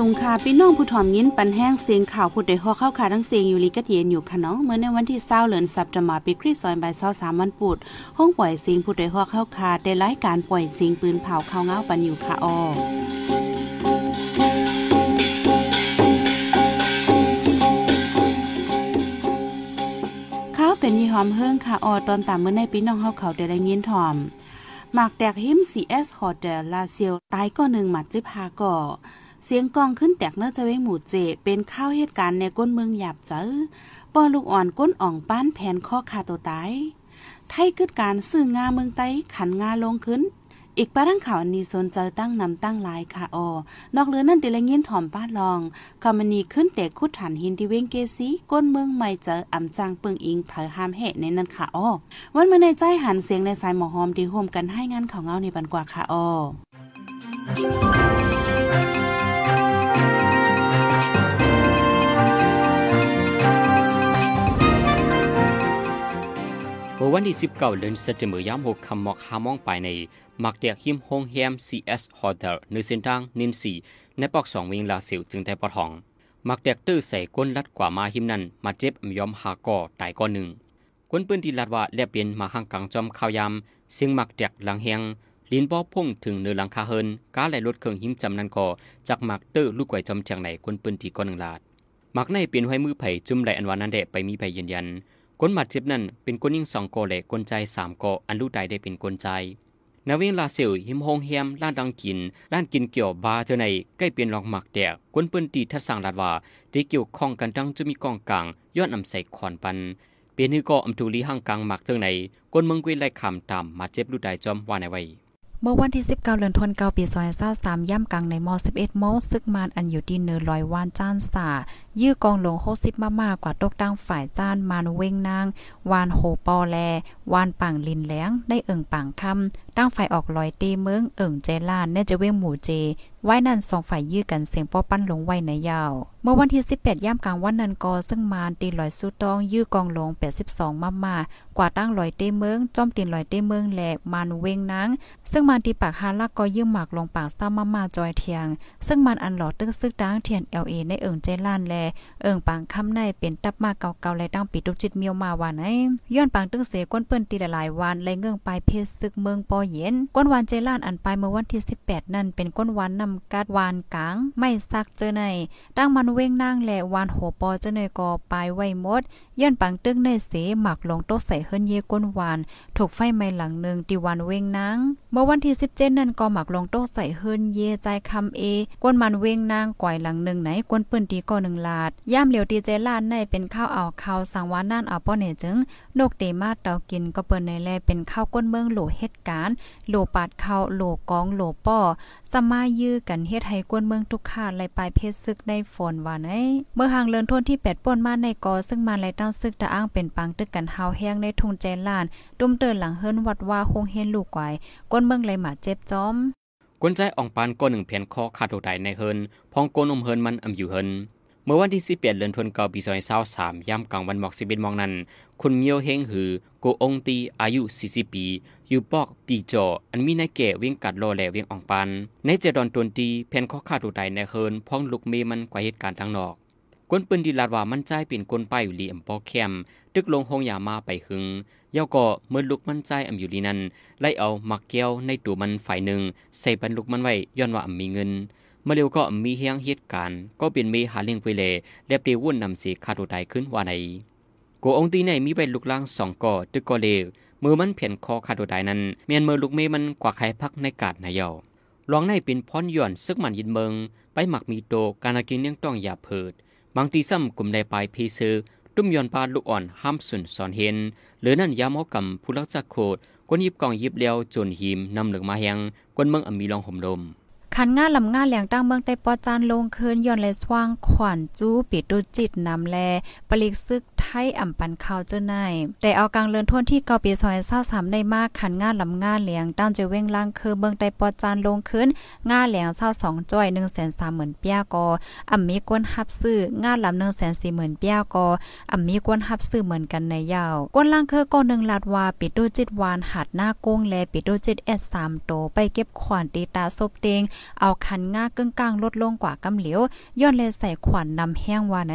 สงคาพี่น้องผู้ถ่อมยินปันแห้งเสียงข่าวผู้ใดฮอเข้าขาทั้งเสียงอยู่ลีกัดเย็นอยู่ค่ะเนาะเมื่อในวันที่เศร้าเหลือนสับจะหมาปีคริสต์บเศร้าสามวันปุด ห้องปล่อยเสียงผู้ใดฮอเข้าขาได้รายการปล่อยเสียงปืนเผาข้าวเงาปันอยู่ค่ะออขาเป็นยี่หอมเฮิงค่ะออตอนตามเมื่อในปี่น้องเฮาเขาเด้ไดยินถ่อมหมากแตกหิมซีเอสฮอเดลลาเซียวตายก็หนึ่งหมัดจิพาก่อเสียงกองขึ้นแตกเนื้อจะเวงหมู่เจ เป็นข้าวเหตุการณ์ในก้นเมืองหยาบเจอปอลูกอ่อนก้นอ่องป้านแผ่นข้อขาตัวตาย ไทยกึดการสื่องาเมืองไต้ขันงาลงขึ้น อีกปราเด้งข่าวนี้สนใจตั้งนำตั้งลายค่ะออนอกเรือนั่นติลเงินถ่อมป้าลองคอมมนีขึ้นแต่คุดฐานหินที่เวงเกซีก้นเมืองใหม่เจออ่มจางปึงอิงเผยหามเหตุในนั้นค่ะออวันมาในใจหันเสียงในสายหมอหอมที่โฮมกันให้งานข่าวเงาในบันกว่าค่ะออมื่อวันที่ 19เดือนสิงหาคมยามหกคำมอกหามองไปใน มักเดียกหิมโฮงแฮม ซี เอส ฮอเดอร์ในเส้นทางนินสีในปอกสองวิงลาสิวจึงได้ปะทองมักเดียกตื้อใส่ก้นลัดกว่ามาหิมนั้น มาเจ็บยอมหาก่อตายก้อนหนึ่งก้นปืนที่ลัดว่า แลบเปลี่ยนมาข้างกลางจอมข้าวยำเสียงมักเดียกหลังแหงลินป้อพุ่งถึงเนื้อหลังคาเฮินก้าไหลรถเครื่องหิมจำนั้นก่อจากมักเตื้อลูกไก่จอมเชียงไหนก้นปืนที่ก้อนหนึ่งลาด มักในเปลี่ยนไว้มือไผ่จุ่มไหลอันวานันเดะไปมีไผ่ยืนยันยนคนบาดเจ็บนั้นเป็นคนยิงสองกอและคนใจสามกออันลูกใดได้เป็นคนใจ นาวิ่งลาเซลหิมโฮงเฮียมล้านดังกินล้านกินเกี่ยวบาเจอในใกล้เปลี่ยนรองหมักแดกกนเปิ้นตีทัศสังลาดว่าได้เกี่ยวข้องกันทั้งจะมีกองกลางยอดอำใส่ขอนปัน เปลี่ยนือก็อำทูลีห่างกลางหมักเจอในคนเมืองกุยไล่คำาตามมาเจ็บลูกใดจอมว่าในไว้เมื่อวันที่ 19เดือนธันวาคมปี2023ย่ำกลางในม11โมซึกมานอันอยู่ที่เนินลอยวานจ้านสา ยื้อกอง ลงโคซิบมามากว่าตกตั้ง ฝ่ายจ้านมานเว้งนางวาน โห ปอ แลวานปังลิน แหลง ได้เอิ่งปังคำตั้ง ฝ่ายออกลอยตีเมืองเอิ่งเจลานเนจะเว้งหมู่เจไว้นั่นสองฝ่ายยื้อกันเสียงป้อปั้นลงไว้ในยาว เมื่อวันที่ 18ย่ามกลางวันนั้นกอซึ่งมารตีลอยสู้ต้องยื้อกองลง82มามา กว่าตั้งลอยเต้เมืองจอมตีลอยเต้เมืองแหละมันเวงนังซึ่งมารตีปากฮาลักก็ยื้อหมากลงปากซ้ามามาจอยเทียง ซึ่งมันอันหลอดตึกซึกดังเทียน LA ในเอิงเจล้านแลเอิงปางคำในเป็นตับมากเก่าๆและตั้งปิดตุจิตเมียวมาว่าไหนย้อนปางตึกเสก้นเปิ้นตีหลายๆวันและเงื่องปลายเพรซึกเมืองปอเย็น ก้นวันเจล้านอันไปเมื่อวันที่ 18 นั่นเป็นก้นวันนำกัดวานกลางไม่ซักเจอใน ดังมันเว้งนั่งและวานหัวปอเจอเนยกอปายไว้หมดย้อนปังตึงในเสหมักลงโต๊ะใส่เฮิรนเยก้นหวานถูกไฟไหม้หลังหนึ่งติวันเวงนางเมื่อวันที่17นั่นก็หมักลงโต๊ะใส่เฮิรนเยใจคำเอ ก้นมันเวงนางก่อยหลังหนึ่งไหนก้นปืนตีก็หนึ่งลาดย่ามเหลียวตีเจลานในเป็นข้าวเอาข้าวสังวานนั่นเอาป้อเนจึงนกเตมาเตากินก็เปิ้นในแลเป็นข้าวก้นเมืองโหลเหตุการณ์โหลปาดข้าวโหลกองโหลป้อสมายื้อกันเฮ็ดให้ก้นเมืองทุกขาดไหลปลายเพชรซึกในฝนว่าไหนเมื่อห่างเลินทนที่8ป่นมาในกอซึ่งมาไหลตตั้งซึกตะอ้างเป็นปังตึกกันเฮาแห้งในทุ่งแจนลานตุ้มเตือนหลังเฮินวัดว่าโงเฮนลูกไกวก้นเมืองเลยหมาเจ็บจอมก้นใจอ่องปานก้นหนึ่งเพียนคอขาดโดดในเฮินพองก้นอมเฮินมันอำอยู่เฮินเมื่อวันที่สิบเปดเดือนธันวาคมปีสองพันสามย่ำกลางวันหมอกสิบเอ็ดมองนั้น คุณเมียวเฮงหือโกองตีอายุสี่สิบปี อยู่ปอกปีจออันมีนายแก่เวียงกัดรอแหล่เวียงอ่องปันในเจดอนตวนตีแผ่นข้อขาดตัวใดในเฮิน พ้องลูกเมมันกว่าเหตุการณ์ทางนอกคนปืนดีลาดว่ามันใจเป็นกลนไปอยู่ลีอัมปอแคมตึกลงหงยามาไปหึง ย่อก็เมื่อลุกมันใจอัมอยู่ลีนั้นไล่เอามักแก้วในตัวมันฝ่ายหนึ่งใส่บันลุกมันไว้ย้อนว่าอัมมีเงิน เมื่อเร็วก็มีเฮียงเหตุการณ์ก็เป็นมีหาเลี้ยงไปเลยเรียบเรียวุ่นนำสีคาดใดขึ้นว่าไหนกูองตีในมีใบลูกล่างสองก่อตึกก็อเลวมือมันเพียนคอคาดดายนั้นเมียนมือลูกเมมันกว่าใครพักในกาดนายเยาลองในเป็นพ้อนย่อนซึกมันยินเมืองไปหมักมีโตการกินเนี่ยงต้องอย่าเพิดบางทีซ้ำกลุ่มในปลายพีซื้อตุ้มยอนปาลูกอ่อนห้ามสุนสอนเห็น หรือนั่นยามอกำผู้รักษาโคดกวนยิบกองยิบเลี้ยวจนหิมนำเหลืองมาแหงกวนเมืองอมีลองห่มลมคันง่าลำง่าแหลงตั้งเมือง ได้ปอจานลงคืนย้อนและสว่างขวัญจู้ปิดดูจิตนำแลปลิกซึกไทยอ่ำปันข่าวเจ้าในได้เอากลางเลือนท่วนที่เกาปีซอยเศร้าสามในมากขันงานลำงานเหลียงตั้งจะเว้งล่างคือเบิ้งไต้ปอจานลงคืนงานเหลียงเศร้าสองจ้อยหนึ่งแสนสามหมื่นเปียกออ่ำมีก้นฮับซื้องานลำหนึ่งแสนสี่หมื่นเปียกออ่ำมีก้นฮับซื้อเหมือนกันในยาวก้นล่างคือก้นหนึ่งลาดวาปิดดูจิตวานหัดหน้ากุ้งและปิดดูจิตเอสสามโตไปเก็บขวานตีตาซบเตงเอาคันงาากึ่งกลางลดลงกว่ากำเหลียวย้อนเลยใส่ขวานนำแห้งว่าไหน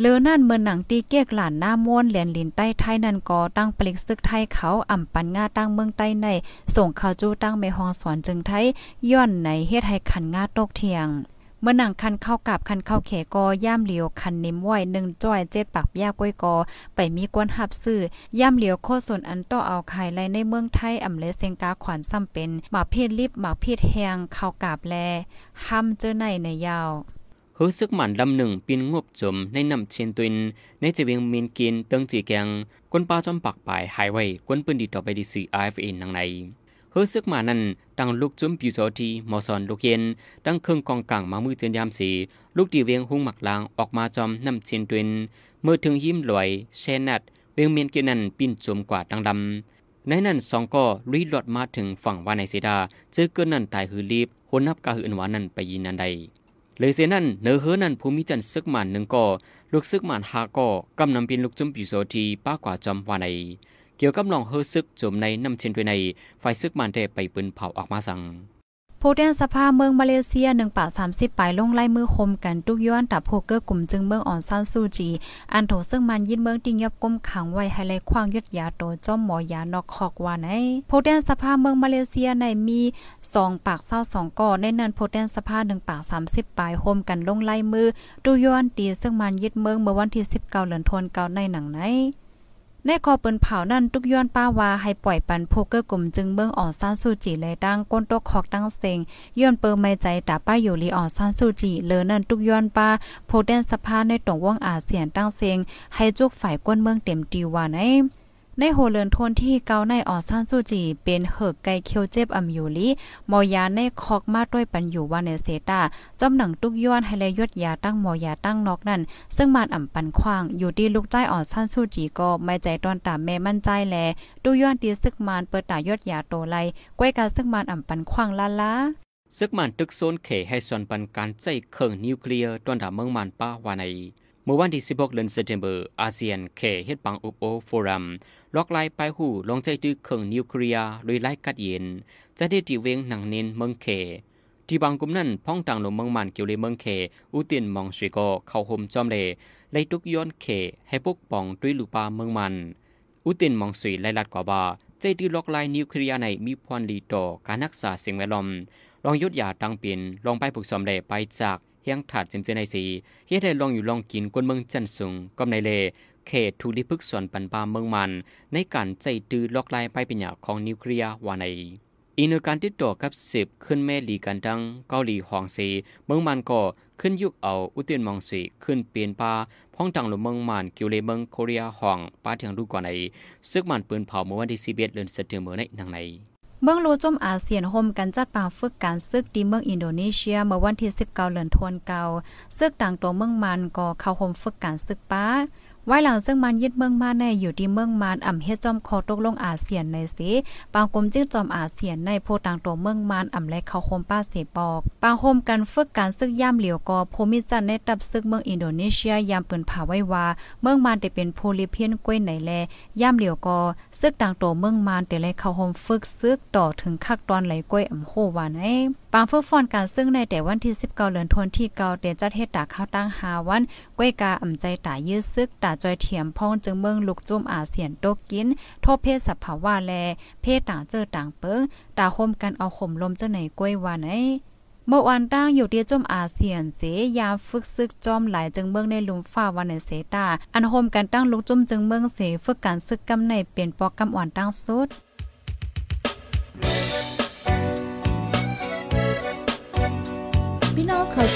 เลือนั่นเมือนหนังตีเก๊กหลานานหน้าม้วนเหรียญลินใต้ไทยนันกอตั้งปลิกซึกไทยเขาอ่ำปันง่าตั้งเมืองใต้ ในส่งข่าวจู้ตั้งเมฮองสอนจึงไทยย่อนในเฮ็ด ให้คันง่าตก เทียง เมื่อหนังคันเข้ากับคันเข้าเขกอย่ามเหลียวคันนิ้มไหวหนึ่งจ้อยเจ็ดปากยากล้วยกอไปมีกวนหับซื่อย่ามเหลียวโคส่วนอันต่อเอาไข่ไรในเมืองไทยอ่ำเลเซงกาขวานซ้ำเป็นหมากพพศรีบหมากพพศแหงเข้ากับแลห้ำเจอในในยาวฮื้สึกหมันลำหนึ่งปีนงบจมในน้ำเชนตุนในจะเวียงมีนกินเติงจีแกงกวนปลาจอมปากปลายหายไว้กวนปืนดีต่อไปดีสีไอฟเอ็นนังในเฮู้สึกหมานั้นดังลูกจุ้มผิวโอทีมอซอนลูกเย็นดังเครื่องกองกลางมามือเจนยามสีลูกตีเวียงหุ้งหมักลางออกมาจอมน้ำเชียนตุนเมื่อถึงยิ้มลอยเชนัดเวียงเมียนกินนั้นปิ้นจมกว่าดังดำในนั้นสองก็อรีหลอดมาถึงฝั่งวานในเซดาเจอเกินนั่นตายหือรีบคนนับกะหืออันวานนั่นไปยินนันใดเลยเสียนั่น เนื้อเฮือนั่น ภูมิจันซึกหมันหนึ่งก่อลูกซึกหมันหาก่อ กำนำปินลูกจุ่มปิโสที ป้ากว่าจอมวาใน เกี่ยวกับลองเฮือซึกจมในน้ำเช่นด้วยในไฟซึกมันเดไปปืนเผาออกมาสั่งผู้แทนสภาเมืองมาเลเซีย1ป่า30ปลายลงไล่มือคมกันทุกย้อนตับโพเกอร์กลุ่มจึงเมืองอ่อนซันซูจีอันโถซึ่งมันยินเมืองติงยับก้มขังไว้ไฮไลควางยึดยาโตจ้อมหมอยานอกคอกว่าไหนผู้แทนสภาเมืองมาเลเซียในมี2ปาก22ก่อในนั้นผู้แทนสภา1ปาก30ปลายคมกันลงไล่มือทุกย้อนตีซึ่งมันยึดเมืองเมื่อวันที่19เดือนธันวาคมในหนังไหนในคอเปิ้นเผานั่นทุกย้อนป้าว่าให้ปล่อยปันโพเกอร์กลุ่มจึงเบิ่งอ่อนซานสูจิเลยตั้งก้นตกคอกตั้งเสงย้อนเปิ้ไม่ใจตาป้าอยู่ลีอ่อนซานสูจิเลอนั่นทุกย้อนป้าโพเดนสภาในตรงว่งอาเซียนตั้งเสง ให้จุกฝ่ายก้นเมืองเต็มตีว่าไนในโฮเลินทนที่เกาในออซานซูจี เป็นเหอกไกเคียวเจ็บอัมยูลิมอยาในคอกมาด้วยปันอยู่วานเซตาจอมหนังตุกย้อนให้เลยยดยาตั้งมอยาตั้งนอกนั่นซึ่งมานอ่ำปันควางอยู่ที่ลูกใจออซานซูจีก็ไม่ใจตอนตามแม่มั่นใจแลตุกย้อนตีซึกมานเปิดตายดยาโตไลก้วยกาซึ่งมานอ่ำปันควางลาลาซึกมันตึกโซนเขให้ส่วนปันการใจเครื่องนิวเคลียร์ตอนถามเมืองมันป้าวาันเมื่อวันที่16เดือนสิงหาคมอาเซียนเขเฮ็ดปังอุปโอฟอรัมล็อกไลาไปหูลงใจดื้อเครื่องนิวเคลียร์ลุยไล่กัดเย็นจะได้จีเวงหนังเน้นเมืองเขที่บางกลุ่มนั้นพ้องต่างลงเมืองมันเกี่ยวเลยเมืองเขอุตินมองสวยกเข้าห่มจอมเล่ไล่ทุกย้อนเขให้พวกปองด้วยลูปาเมืองมันอุตินมองสวยไล่ลัดกว่าบาใจดื้อล็อกไลานิวเคลียร์ในมีพรลีต่อการรักษาสิ่งแวดล้อม ลองยุดยาตังปินลองไปผูกสมเลไปจากเฮียงถาดจิมเจนไอซีเฮียได้ลองอยู่ลองกินกวนเมืองจันสุงก้ในเลเขตทุลิพึกส่วนปันปาเมืองมันในการใจตื้อลอกลายไปเป็นอย่างของนิวเคลียร์วาในอีนการติดต่อกับสิบขึ้นแม่ลีกันดังเกาหลีฮองซีเมืองมันก็ขึ้นยุกเอาอุตินมองสีขึ้นเปลี่ยนปาพ้องตังหลุมเมืองมันกิวเลเมืองโคเรียหองปาเทียงรูกว่าในซึกมันปืนเผาเมื่อวันที่สิบเอ็ดเดือนสิงหาคมในทางในเมืองโลจมอาเซียนโฮมกันจัดปางฝึกการซึกดีเมืองอินโดนีเซียเมื่อวันที่19เดือนธันวาคมซึกต่างตัวเมืองมันก็เข้าโฮมฝึกการซึกป้าไว้หลังซึ่งมันยึดเมืองมาในอยู่ที่เมืองมานอ่ำเฮ็ดจอมคอตกลงอาเซียนในสิปางกลมจึงจอมอาเซียนในโพต่างตัวเมืองมานอ่ำและเขาโคมป้าเสปอกปางโคมกันฝึกการซึกย่ามเหลียวกอภูมิจันในตับซึกเมืองอินโดนีเซียยามปืนผาไว้ว่าเมืองมานได้เป็นโพลิเพียนก้วยไหนแลย่ามเหลียวกอซึกต่างตัวเมืองมานแต่และเขาโคมฝึกซึกต่อถึงคักตอนไหลก้วยอ่ำโฮวานไอ้ปางฝึกฟอนการซึ่งในแต่วันที่19เดือนธันวาคมที่เกาเตจัดเฮ็ดตาข้าตั้งหาวันก้วยกาอ่ำใจตายื้อซึกตาาจอยเทียมพ่องจึงเมืองลูกจุ่มอาเสียนโตกิน โทษเพศสภาวะแล เพศต่างเจอต่างเปิงตาคมกันเอาข่มลมเจ้าไหนกล้วยวันไอเมื่อวันตั้งอยู่เดียจมอาเซียนเสยาฝึกซึกจอมหลายจึงเมืองในลุมฝ้าวันในเสตาอันโฮมกันตั้งลุกจมจึงเมืองเสฝึกการซึกกำในเปลี่ยนปอกกำอ่อนตั้งสุด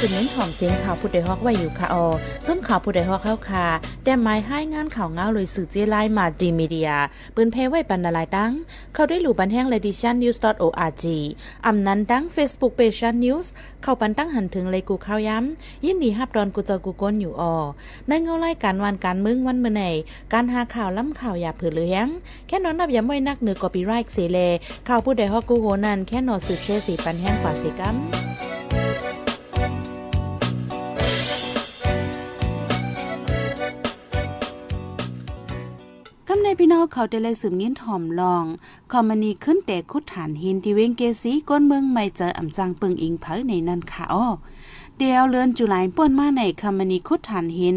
สุ่งเน้นหอมเสียงข่าวผู้ใดฮอกไว้อยู่ค่ะออจนข่าวผู้ใดฮอกเข้าค่ะแต่หมายให้งานข่าวเงาเลยสื่อเจไลมาดีมีเดีย ปืนเพไว้ปันนาลายตั้งเข้าได้หลู่บันแห้งเลดิชันนิวส์ .org อำนั้นดังเฟซบุ๊กเพจชันนิวส์เข้าปันตั้งหันถึงเลยกูข้าวย้ำ ยินดีฮับดอนกูเจอกูก้นอยู่ออในเงาไล่การวันการมึงวันเมื่อไหการหาข่าวล้ำข่าวอย่าเผือเลี้ยงแค่นอนนับอย่าไม่นักเหนือกอปีไรค์เสเลข่าวผู้ใดฮอกกูโหนันแค่นอนสืบเชสีปันแห้งกว่าสีกัมในพี่น้องเขาได้เลยสืบเงี้ยถ่อมลองคอมมานีขึ้นแต่คุดฐานหินที่เวงเกซีก้นเมืองไม่เจออ่ำจังปึงอิงเผอในนันค่ะอ้อเดียวเลือนจุลายป่วนมาในคอมมานีคุดฐานหิน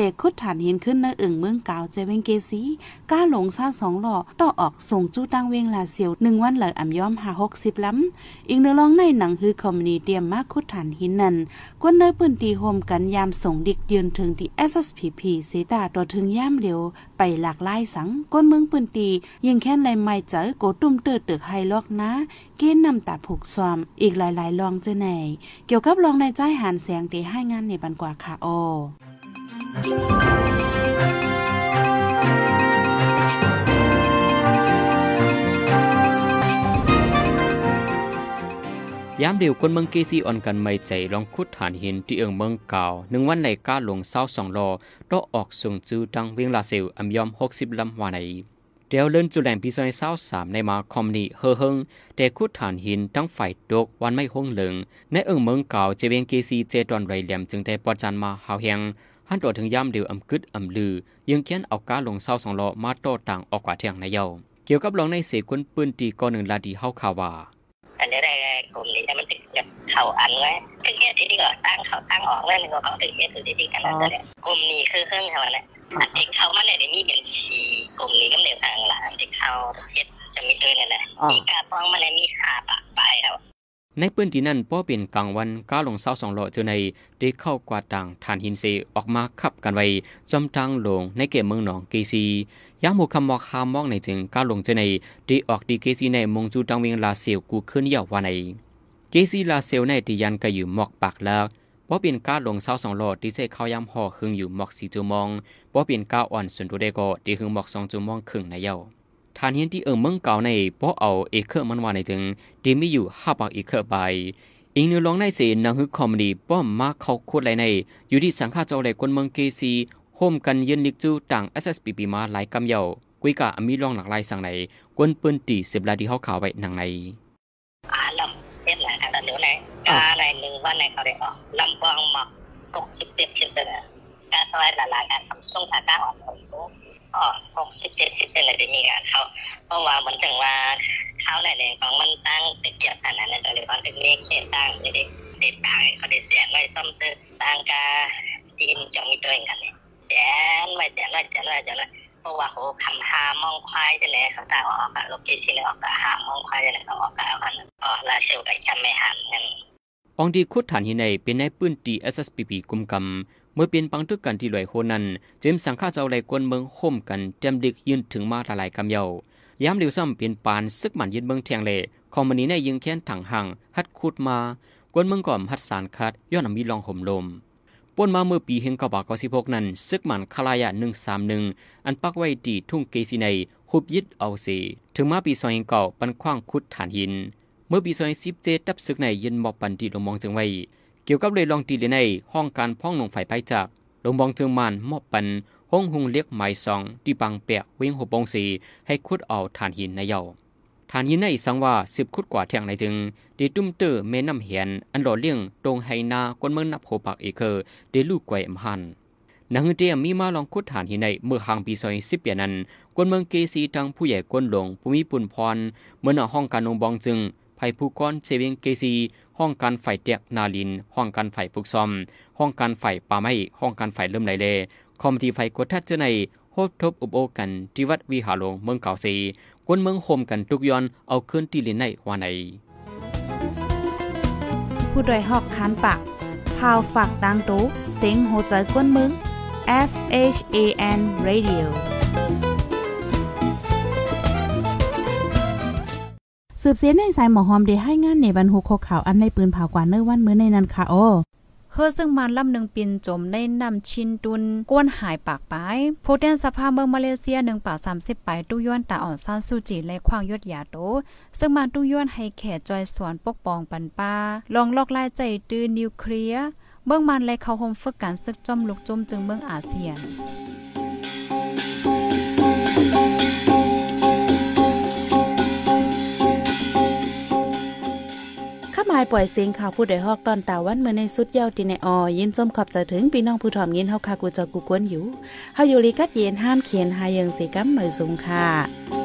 เด็กคุดฐานเห็นขึ้นในอึ่งเมืองเก่าเจเวงเกซีก้าหลงซ่าสองหล่อต่อออกส่งจู้ตั้งเวงลาเซียวหนึ่งวันเลยอ่ำย้อมหาหกสิบล้ำอีกเนื้อร้องในหนังฮือคอมมินีเตรียมมากคุดฐานหินนั่นกวนเนื้อปืนตีโฮมกันยามส่งดิกยืนถึงที่ SSPP เสตาตัวถึงย่ามเดียวไปหลากหลายสังก้นเมืองปืนตียิงแค่นไไม่เจอโกตุ้มเตือตึกไฮล็อกนะ เกณฑ์นำตาผูกซอมอีกหลายๆลองเจไหนเกี่ยวกับลองในใจหันแสงตีให้งานในบันกว่าคาโอยามเดียวคนเมืองเกซีออนกันไม่ใจลองคุดฐานหินที่เอิงเมืองเก่าหนึ่งวันในก้าหลวงเศร้าสองรอต้อออกส่งจูดังเวียงลาเซลอัมยอมหกสิบลำวานในเดียวเล่นจุแหล่งพิซอยเศร้าสามในมาคอมนีเฮอเฮงแต่คุดฐานหินทั้งฝ่ายดกวันไม่ห้องเหลืองในเอิงเมืองเก่าเจเวียงเกซีเจดอนไรเหลี่ยมจึงได้ปอจันมาหาวเฮียงฮันตัวถึงย่ำเดียวอำกึดอำลือ ยังเขียนเอากาลงเศร้าสองล้อมาโต้ต่างออกกว่าเทียงในเยาเกี่ยวกับลองในเสกคนปืนตีก่อนหนึ่งลาดีเฮาคาวาอันนี้ได้กลุ่มนี้จะมันติดกับเขาอันไว้ซึ่งเนี่ยที่ดีกว่าตั้งเขาตั้งออกแล้วหนึ่งก็เขาติดเนี่ยถือที่ดีกันแล้วเนี่ยกลุ่มนี้คือเครื่องเขาเนี่ยเด็กเขามันเนี่ยมีเป็นสีกลุ่มนี้ก็เหลือทางหลังเด็กเขาเฮ็ดจะมีด้วยนั่นแหละมีกาป้องมันเนยมีขาปะไปแล้วในพื้นที่นั้นป้อเป็นกลางวันก้าหลงเสาสองหล่อเจอในได้เข้ากวาดด่างฐานหินเซออกมาขับกันไว้จอมทางหลงในเกมเมืองหนองเกซียามหมู่คำมอกคามมองในจึงก้าหลงเจอในได้ออกดีเกซีในมงจูดังเวียงลาเซลกูขึ้นเยาววนในเกซีลาเซลในที่ยันก็อยู่หมอกปากแล้วบอเป็นก้าลงเสาสองหลอดทีเจเข้าย้ำห่อขึงอยู่หมอกสี่จูมองบอเป็นก้าอ่อนส่วนตัวได้ก็ดี่รึงหมอกสองจูมองขึงในเยา้าทานเฮียนที่เอิงเมืองเก่าในป้อเอาเอเคอร์มันว่าในจึงดีมีอยู่ห้าปากเอเคอรไปอิงเนื้อร้องในเสนังฮึกคอมดีป้อมมาเขาโคตรไรใน อยู่ที่สังฆาเจ้าไหลคนเมืองเกซีโฮมกันเย็นลิกจูต่าง SSPP มาหลายกำเยากุยกะอมีร้องหลักลายสังในกวนปืนตีสิบลาดีเขาข่าวไว้หนังในอาลำเป็นหลายขนเดียวไหนอะไรหรือว่าไหนเขาได้ออกลำกองหมอกกสิบเจ็ดสิบเลยการสลายหลายการทำส่งทางการออนขอสูงออหกสิบเจ็ดสิบเป็นอะไรไปมีงานเขาเพราะว่าเหมือนถึงว่าเขาหี่ยของมันตั้งเป็นเกี่ยวกันนั้นเลยเียว่าเป็นเลขเด็ดตั้งไม่ได้เด็ดต่างเขาได้เสียงไม่ซ่อมเติมต่างกาจีนจะมีตัวเองกันเลยแจนไม่แจงไม่แจงไม่แจงไม่เพราะว่าโหคำหามองควายจะไหนเขาตาออกอัโลกิชินออกอะหามองควายจะไหนเขาออกอะกันอ๋อลาเืลกับจำไม่หันนั่นองดีคุดฐานหินในเป็นในปื้นตีเอสเอสีพีกุมกำเมื่อเปลี่นปังทึกกันที่หลวยโคนั้นจมสังฆาเจ้าไรกวนเมืองคมกันแจมดึกยืนถึงมาหลายกำเยาย้ำเหลียวซ้ำเปลี่ยนปาน ซึกหมันยืนเมืองแทงเลคอมมานีในยิงแค้นถังหังฮัดคูดมา กวนเมืองก่อมฮัดสารคัดย้อนมีลองห่มลมป่วนมาเมื่อปีเฮงกบากอสิพกนั้น ซึกหมันคลายะหนึ่งสามหนึ่ง อันปักไว้ตีทุ่งเกซีในคุบยึดเอาสีถึงมาปีซอยเฮงเก่าปันคว้างคุดฐานหิน เมื่อปีซอยสิบเจ็ดดับซึกในยืนมอบปันตีลมมองจังไว้เกี่ยวกับเรื่องลองตีเลในห้องการพ้องหนงไฟไปจาก ลงบองเจิงมันมอบปันห้องหุงเล็กไม้สอง ที่ปังเปียกวิ่งหบองสีให้คุดเอาฐานหินในเยาฐานหินในสังว่าสิบคุดกว่าแทงในจึงดีตุ้มเตอร์เมน้ำเหียนอันหล่อเลี้ยงตรงไฮนากนเมืองนับโหปากอเคกเดลูกไกวอาหันนางเตียมีมาลองคุดฐานหินในเมื่อห่างปีซอยสิบปีนั้น กวนเมืองเกซีทางผู้ใหญ่กวนหลวงภูมิปุ่นพร เมื่อหน้าห้องการลงบองจึงภัยผู้ก้อนเซเวงเกซีห้องการไฟเตียกนาลินห้องการไฟฝุกซอมห้องการไฟป่าไม้ห้องการไฟเริ่มไหลเลคอมทีไฟกดทัดเจาในโฮบทบอุบโอกันทิวัดวิหารหลวงเมืองเก่าสีกวนเมืองโฮมกันทุกย้อน เอาขึ้นที่ลินในวานในผู้ดยหอกคานปากพาวฝากดังตู้เซ็งโหใจกวนเมือง S H A N Radio สืบเสียในสายหมอหอมได้ให้งานในบรรหุกข่าว อันในปืนเผากว่าเนิ่อวันมื้อในนั้น ค่ะโอ เฮอซึ่งมันลำหนึ่งปินจมในน้ำชินตุนก้นหายปากไป โพเู้แดนสภาพเมืองมาเลเซียหนึ่งป่าสามสิบไปตู้ย้อนตาอ่อนซานสูจีและควางยอดยาโต ซึ่งมันตู้ย้อนให้แขกจอยสวนปกปองปันป้า ลองลอกลายใจตื้อนิวเคลียร์เบื้องมันเลยเขาโฮมฝึกการซึกจมลูกจมจึงเมืองอาเซียนายปล่อยเสียงข่าวผู้ใดฮอกตอนตาวันเมื่อในสุดเย้าตีในออยินจมขอบจะถึงพี่น้องผู้ถ่อมยินเฮาคากูจะกูกวนอยู่เฮาอยู่ลีกัดเย็นห้ามเขียนหายังสีกัมเหมือสุงค่ะ